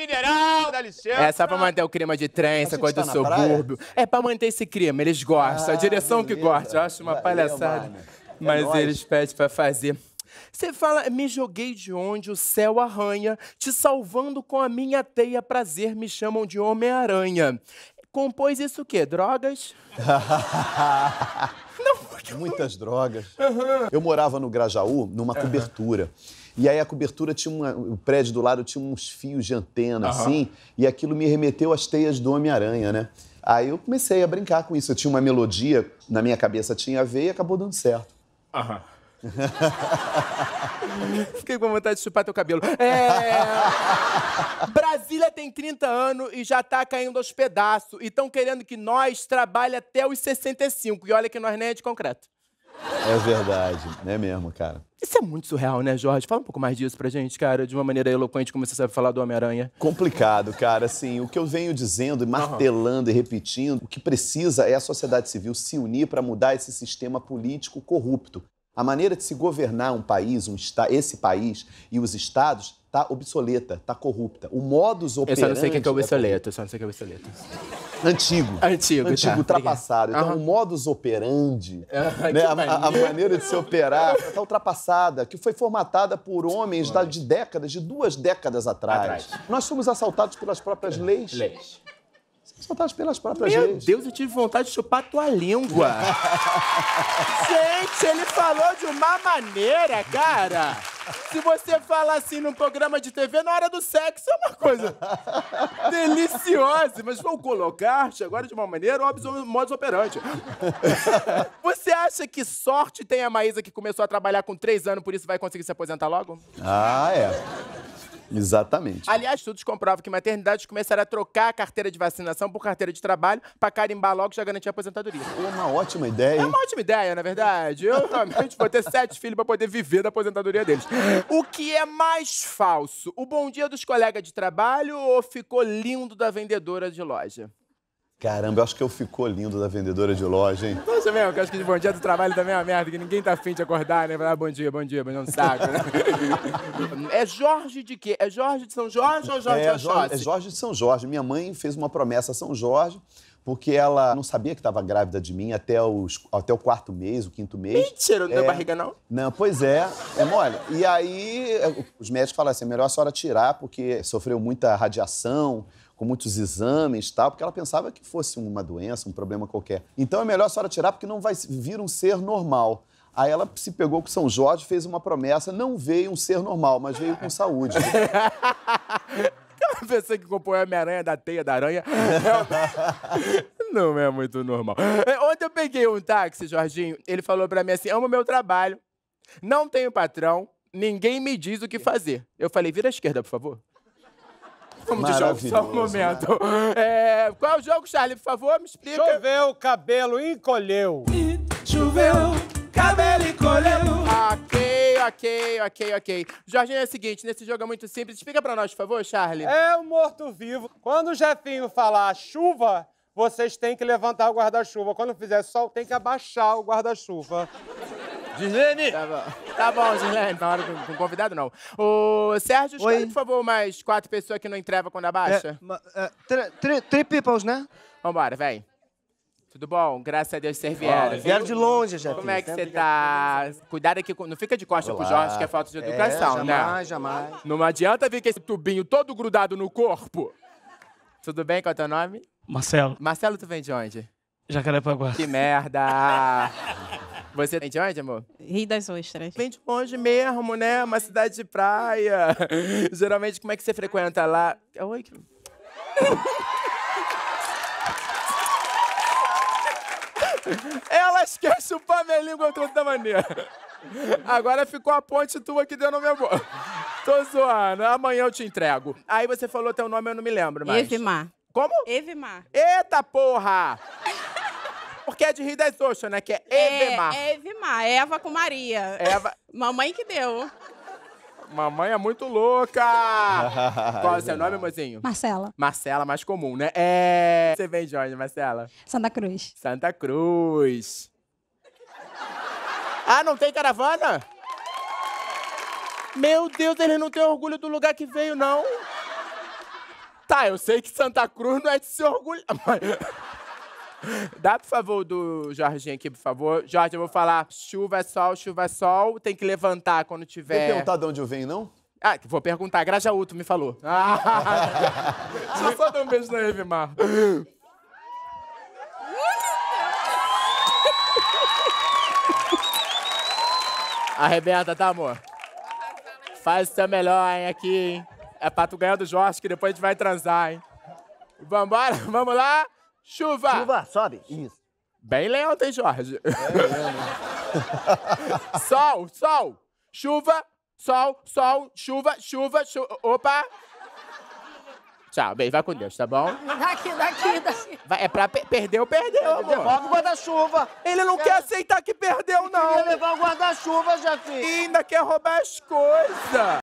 mineral, dá licença. É só pra manter o clima de trem, coisa tá do subúrbio. Praia? É pra manter esse clima, eles gostam. Ah, a direção beleza. que gosta. Eu acho uma Valeu, palhaçada. Mano. É Mas é eles pedem pra fazer. Você fala, me joguei de onde o céu arranha, te salvando com a minha teia prazer, me chamam de Homem-Aranha. Compôs isso o quê? Drogas? Muitas drogas. Uhum. Eu morava no Grajaú, numa uhum. cobertura. E aí a cobertura tinha uma, o prédio do lado tinha uns fios de antena, uhum. assim, e aquilo me remeteu às teias do Homem-Aranha, né? Aí eu comecei a brincar com isso. Eu tinha uma melodia na minha cabeça, tinha a ver e acabou dando certo. Aham. Fiquei com vontade de chupar teu cabelo. É... Brasília tem 30 anos e já tá caindo aos pedaços. E estão querendo que nós trabalhe até os 65. E olha que nós nem é de concreto. É verdade, é mesmo, cara. Isso é muito surreal, né, Jorge? Fala um pouco mais disso pra gente, cara, de uma maneira eloquente, como você sabe falar do Homem-Aranha. Complicado, cara. Assim, o que eu venho dizendo, martelando uhum. e repetindo, o que precisa é a sociedade civil se unir para mudar esse sistema político corrupto. A maneira de se governar um país, um esse país e os estados está obsoleta, está corrupta. O modus operandi... Eu só não sei o que é, é obsoleto, eu só não sei é o que é obsoleto. Antigo. Antigo, Antigo, tá, ultrapassado. Então, uhum. o modus operandi, né, a, a, maneira de se operar, está ultrapassada, que foi formatada por homens da, de décadas, de duas décadas atrás. atrás. Nós somos assaltados pelas próprias leis. Leis soltados pelas próprias Meu Meu Deus, eu tive vontade de chupar tua língua. Gente, ele falou de uma maneira, cara. Se você fala assim num programa de TV, na hora do sexo é uma coisa deliciosa. Mas vou colocar-te agora de uma maneira modus operante. você acha que sorte tem a Maísa que começou a trabalhar com três anos, por isso vai conseguir se aposentar logo? Ah, é. Exatamente. Aliás, estudos comprovam que maternidades começaram a trocar a carteira de vacinação por carteira de trabalho para carimbar logo e já garantir a aposentadoria. uma ótima ideia. É uma ótima ideia, na é verdade. Eu realmente vou ter sete filhos para poder viver da aposentadoria deles. O que é mais falso? O bom dia dos colegas de trabalho ou ficou lindo da vendedora de loja? Caramba, eu acho que eu ficou lindo da vendedora de loja, hein? Poxa, mesmo, que acho que de bom dia do trabalho também é uma merda, que ninguém tá afim de acordar, né? Falar ah, bom dia, bom dia, mas não é saco, né? é Jorge de quê? É Jorge de São Jorge ou Jorge é, Jorge, é Jorge de São Jorge. Minha mãe fez uma promessa a São Jorge, porque ela não sabia que estava grávida de mim até, os, até o quarto mês, o quinto mês. Mentira, não é, deu barriga, não? Não, pois é. É mole. E aí, os médicos falaram assim, é melhor a senhora tirar, porque sofreu muita radiação, com muitos exames, tal, porque ela pensava que fosse uma doença, um problema qualquer. Então é melhor a senhora tirar porque não vai vir um ser normal. Aí ela se pegou com São Jorge, fez uma promessa, não veio um ser normal, mas veio com saúde. Aquela pessoa que compõe a minha aranha da teia da aranha não é muito normal. É, ontem eu peguei um táxi, Jorginho, ele falou para mim assim, amo meu trabalho, não tenho patrão, ninguém me diz o que fazer. Eu falei, vira à esquerda, por favor vamos de jogo, só um né? momento. É, qual é o jogo, Charlie? Por favor, me explica. Choveu, cabelo encolheu. choveu, cabelo encolheu. Ok, ok, ok, ok. Jorginho é o seguinte, nesse jogo é muito simples. Explica pra nós, por favor, Charlie. É o morto-vivo. Quando o Jefinho falar chuva, vocês têm que levantar o guarda-chuva. Quando fizer sol, tem que abaixar o guarda-chuva. Gislene! Tá bom, tá bom Gislene, na hora com, convidado não. Ô, Sérgio, escolhe, Oi. por favor, mais quatro pessoas que não entrevam quando abaixa. É, é, tri, peoples, né? Vambora, vem. Tudo bom? Graças a Deus vocês vieram. Oh, vieram de longe, já. Como é que você tá? Cuidado aqui, não fica de costas com pro Jorge, que é falta de é, educação, é, jamais, né? Jamais, jamais. Não adianta vir com esse tubinho todo grudado no corpo. Tudo bem? Qual é o teu nome? Marcelo. Marcelo, tu vem de onde? Jacarepaguá. Que merda! Você vem de onde, amor? Rio das Ostras. Vem de longe mesmo, né? Uma cidade de praia. Geralmente, como é que você frequenta lá? Oi, que... Elas querem chupar minha língua de da maneira. Agora ficou a ponte tua que deu no meu boca. Tô zoando. Amanhã eu te entrego. Aí você falou teu nome, eu não me lembro mais. Evimar. Como? Evimar. Eita porra! Porque é de Rio das Ostras, né? Que é Evemar. É, Evemar, é é Eva com Maria. Eva... Mamãe que deu. Mamãe é muito louca! Qual é o seu nome, mozinho? Marcela. Marcela, mais comum, né? É. Você vem de onde, Marcela? Santa Cruz. Santa Cruz. Ah, não tem caravana? Meu Deus, eles não têm orgulho do lugar que veio, não. Tá, eu sei que Santa Cruz não é de se orgulhar, mas. Dá, por favor, do Jorginho aqui, por favor. Jorge, eu vou falar chuva é sol, chuva é sol. Tem que levantar quando tiver... Tem perguntar de onde eu venho, não? Ah, vou perguntar. Grajaú, tu me falou. deixa eu só dar um beijo na Evimar. Arrebenta, tá, amor? Faz o seu melhor, hein, aqui, hein? É pra tu ganhar do Jorge, que depois a gente vai transar, hein? Vambora? Vamos lá? Chuva! Chuva, sobe. Isso. Bem lento, hein, Jorge? É, é, sol, sol, chuva, sol, sol, chuva, chuva, chuva. Opa! Tchau, bem, vai com Deus, tá bom? Daqui, daqui, daqui. Vai, é pra perder, perdeu, perdeu, amor. Devolve o guarda-chuva. Ele não quer aceitar que perdeu, não. Ele levar o guarda-chuva, Jafim. E ainda quer roubar as coisas.